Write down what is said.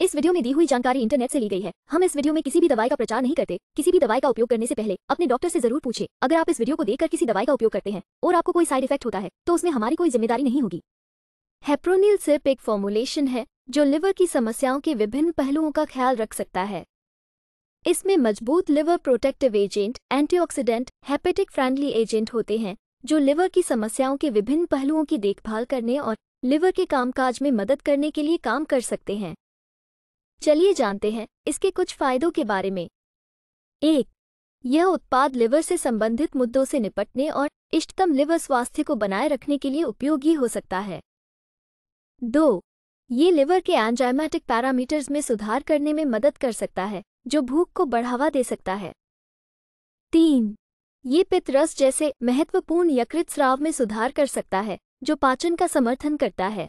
इस वीडियो में दी हुई जानकारी इंटरनेट से ली गई है हम इस वीडियो में किसी भी दवाई का प्रचार नहीं करते किसी भी दवाई का उपयोग करने से पहले अपने डॉक्टर से जरूर पूछे अगर आप इस वीडियो को देखकर किसी दवाई का उपयोग करते हैं और आपको कोई साइड इफेक्ट होता है तो उसमें हमारी कोई जिम्मेदारी नहीं होगी हेप्रोनिल सिर्फ एक फॉर्मुलेशन है जो लिवर की समस्याओं के विभिन्न पहलुओं का ख्याल रख सकता है इसमें मजबूत liver protective agent antioxidant hepatic friendly agent होते हैं जो लिवर की समस्याओं के विभिन्न पहलुओं की देखभाल करने और लिवर के कामकाज में मदद करने के लिए काम कर सकते हैं चलिए जानते हैं इसके कुछ फायदों के बारे में एक यह उत्पाद लिवर से संबंधित मुद्दों से निपटने और इष्टतम लिवर स्वास्थ्य को बनाए रखने के लिए उपयोगी हो सकता है दो ये लिवर के एंजाइमेटिक पैरामीटर्स में सुधार करने में मदद कर सकता है जो भूख को बढ़ावा दे सकता है तीन ये पितरस जैसे महत्वपूर्ण यकृत स्राव में सुधार कर सकता है जो पाचन का समर्थन करता है